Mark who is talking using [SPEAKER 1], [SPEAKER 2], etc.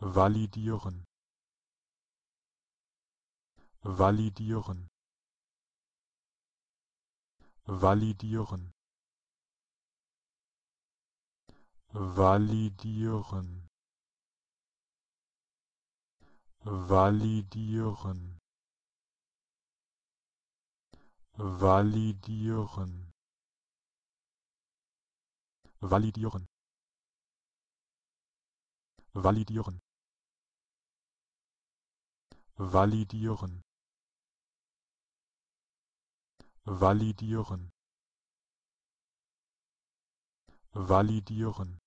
[SPEAKER 1] validieren validieren validieren validieren validieren validieren validieren validieren validieren validieren validieren